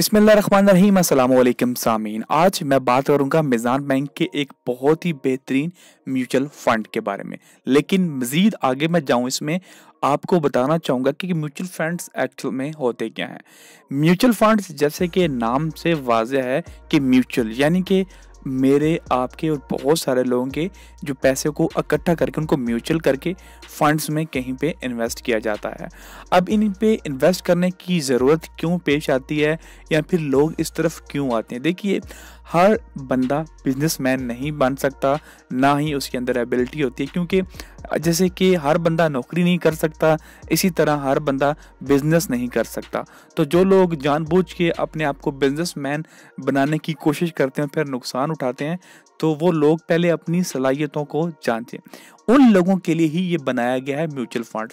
बिसमीम सामीन आज मैं बात करूंगा मिज़ान बैंक के एक बहुत ही बेहतरीन म्यूचुअल फंड के बारे में लेकिन मज़ीद आगे मैं जाऊं इसमें आपको बताना चाहूँगा कि म्यूचुअल फंड्स एक्चुअल में होते क्या हैं म्यूचुअल फंड्स जैसे कि नाम से वाजह है कि म्यूचुअल यानी कि मेरे आपके और बहुत सारे लोगों के जो पैसे को इकट्ठा करके उनको म्यूचुअल करके फंड्स में कहीं पे इन्वेस्ट किया जाता है अब इन पे इन्वेस्ट करने की ज़रूरत क्यों पेश आती है या फिर लोग इस तरफ क्यों आते हैं देखिए हर बंदा बिजनेसमैन नहीं बन सकता ना ही उसके अंदर एबिलिटी होती है क्योंकि जैसे कि हर बंदा नौकरी नहीं कर सकता इसी तरह हर बंदा बिजनेस नहीं कर सकता तो जो लोग जानबूझ के अपने आप को बिजनेसमैन बनाने की कोशिश करते हैं फिर नुकसान उठाते हैं तो वो लोग पहले अपनी सलाहियतों को हैं उन लोगों के लिए ही ये बनाया गया है म्यूचुअल फंड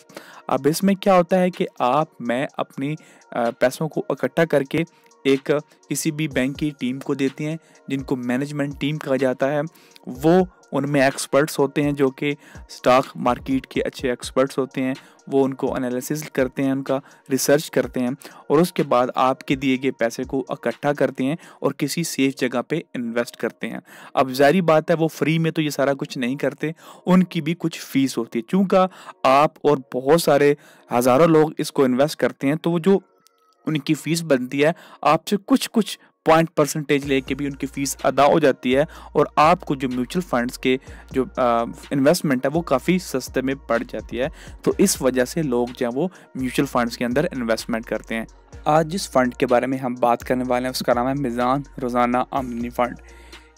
अब इसमें क्या होता है कि आप मैं अपनी पैसों को इकट्ठा करके एक किसी भी बैंक की टीम को देते हैं जिनको मैनेजमेंट टीम कहा जाता है वो उनमें एक्सपर्ट्स होते हैं जो कि स्टॉक मार्केट के अच्छे एक्सपर्ट्स होते हैं वो उनको एनालिसिस करते हैं उनका रिसर्च करते हैं और उसके बाद आपके दिए गए पैसे को इकट्ठा करते हैं और किसी सेफ जगह पे इन्वेस्ट करते हैं अब जारी बात है वो फ्री में तो ये सारा कुछ नहीं करते उनकी भी कुछ फीस होती है चूँकि आप और बहुत सारे हज़ारों लोग इसको इन्वेस्ट करते हैं तो जो उनकी फ़ीस बनती है आपसे कुछ कुछ पॉइंट परसेंटेज लेके भी उनकी फीस अदा हो जाती है और आपको जो म्यूचुअल फंड्स के जो इन्वेस्टमेंट है वो काफ़ी सस्ते में पड़ जाती है तो इस वजह से लोग जो है वो म्यूचुअल फंड्स के अंदर इन्वेस्टमेंट करते हैं आज जिस फंड के बारे में हम बात करने वाले हैं उसका नाम है मिज़ान रोज़ाना आमदनी फ़ंड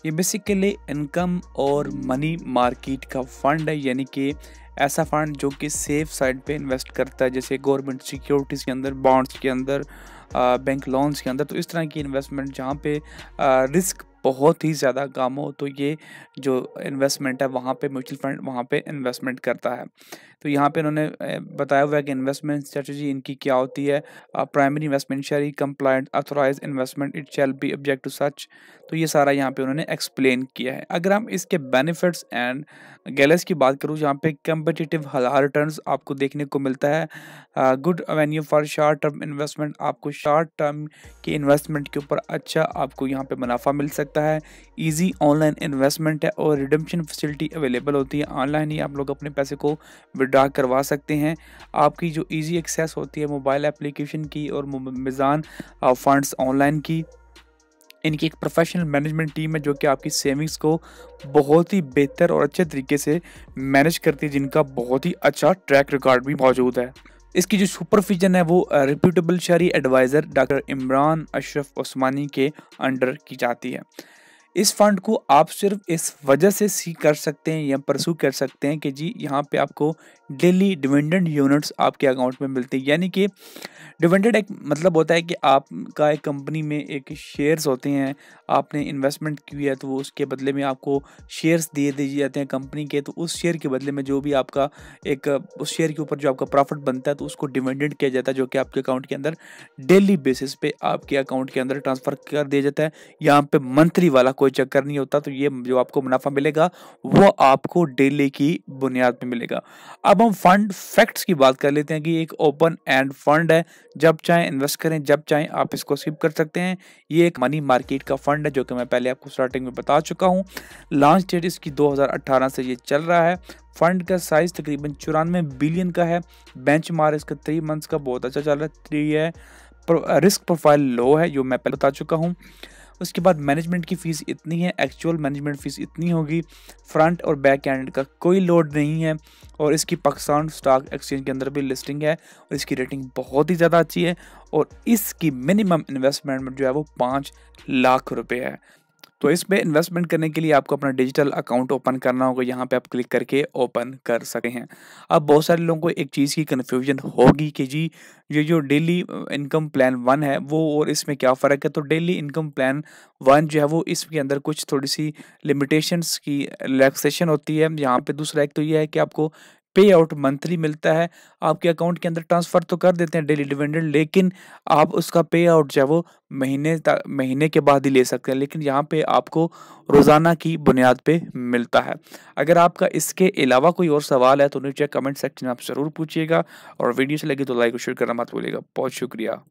ये बेसिकली इनकम और मनी मार्केट का फंड है यानी कि ऐसा फंड जो कि सेफ साइड पे इन्वेस्ट करता है जैसे गवर्नमेंट सिक्योरिटीज़ के अंदर बॉन्ड्स के अंदर बैंक लोन्स के अंदर तो इस तरह की इन्वेस्टमेंट जहाँ पे रिस्क बहुत ही ज़्यादा कम हो तो ये जो इन्वेस्टमेंट है वहाँ पे म्यूचुअल फंड वहाँ पे इन्वेस्टमेंट करता है तो यहाँ पे इन्होंने बताया हुआ है कि इन्वेस्टमेंट स्ट्रेटजी इनकी क्या होती है primary investment shariah compliant authorised investment it shall be object to such तो ये सारा यहाँ पे उन्होंने एक्सप्लेन किया है अगर हम इसके बेनिफिट्स एंड गैलेस की बात करूँ जहाँ पे कम्पटिटिव हजार रिटर्न आपको देखने को मिलता है good avenue for short term investment आपको शॉर्ट टर्म की इन्वेस्टमेंट के ऊपर अच्छा आपको यहाँ पर मुनाफा मिल सकता सकता है ईजी ऑनलाइन इन्वेस्टमेंट है और रिडम्पशन फैसिलिटी अवेलेबल होती है ऑनलाइन ही आप लोग अपने पैसे को विड्रा करवा सकते हैं आपकी जो ईजी एक्सेस होती है मोबाइल एप्लीकेशन की और मिज़ान फंड्स ऑनलाइन की इनकी एक प्रोफेशनल मैनेजमेंट टीम है जो कि आपकी सेविंग्स को बहुत ही बेहतर और अच्छे तरीके से मैनेज करती है जिनका बहुत ही अच्छा ट्रैक रिकॉर्ड भी मौजूद है इसकी जो सुपरविजन है वो reputable shariah adviser doctor Imran Ashraf Usmani के अंडर की जाती है इस फंड को आप सिर्फ इस वजह से सी कर सकते हैं या परसू कर सकते हैं कि जी यहाँ पे आपको डेली डिविडेंड यूनिट्स आपके अकाउंट में मिलते हैं यानी कि डिविडेंड एक मतलब होता है कि आपका एक कंपनी में एक शेयर्स होते हैं आपने इन्वेस्टमेंट की है तो वो उसके बदले में आपको शेयर्स दे दिए जाते हैं कंपनी के तो उस शेयर के बदले में जो भी आपका एक उस शेयर के ऊपर जो आपका प्रॉफिट बनता है तो उसको डिविडेंड किया जाता है जो कि आपके अकाउंट के अंदर डेली बेसिस पे आपके अकाउंट के अंदर ट्रांसफ़र कर दिया जाता है यहाँ पे मंथली वाला कोई कोई चक्कर नहीं होता तो ये जो आपको मुनाफा मिलेगा वो आपको डेली की बुनियाद में मिलेगा अब हम फंड फैक्ट्स की बात कर लेते हैं कि एक ओपन एंड फंड है जब चाहे इन्वेस्ट करें जब चाहे आप इसको स्किप कर सकते हैं ये एक मनी मार्केट का फंड है जो कि मैं पहले आपको स्टार्टिंग में बता चुका हूँ लॉन्च डेट इसकी दो से ये चल रहा है फंड का साइज तकरीबन चौरानवे बिलियन का है बेंच मार इसका थ्री मंथ्स का बहुत अच्छा चल रहा है थ्री है रिस्क प्रोफाइल लो है जो मैं पहले बता चुका हूँ उसके बाद मैनेजमेंट की फ़ीस इतनी है एक्चुअल मैनेजमेंट फ़ीस इतनी होगी फ्रंट और बैक एंड का कोई लोड नहीं है और इसकी पाकिस्तान स्टॉक एक्सचेंज के अंदर भी लिस्टिंग है और इसकी रेटिंग बहुत ही ज़्यादा अच्छी है और इसकी मिनिमम इन्वेस्टमेंट जो है वो पाँच लाख रुपये है तो इसमें इन्वेस्टमेंट करने के लिए आपको अपना डिजिटल अकाउंट ओपन करना होगा यहाँ पे आप क्लिक करके ओपन कर सकते हैं अब बहुत सारे लोगों को एक चीज़ की कन्फ्यूजन होगी कि जी ये जो डेली इनकम प्लान वन है वो और इसमें क्या फ़र्क है तो डेली इनकम प्लान वन जो है वो इसके अंदर कुछ थोड़ी सी लिमिटेशंस की रिलैक्सेशन होती है यहाँ पे दूसरा एक तो ये है कि आपको पे आउट मंथली मिलता है आपके अकाउंट के अंदर ट्रांसफ़र तो कर देते हैं डेली डिविडेंड लेकिन आप उसका पे आउट जो है वो महीने महीने के बाद ही ले सकते हैं लेकिन यहाँ पे आपको रोज़ाना की बुनियाद पे मिलता है अगर आपका इसके अलावा कोई और सवाल है तो नीचे कमेंट सेक्शन में आप ज़रूर पूछिएगा और वीडियो से लगे तो लाइक और शेयर करना मत भूलिएगा बहुत शुक्रिया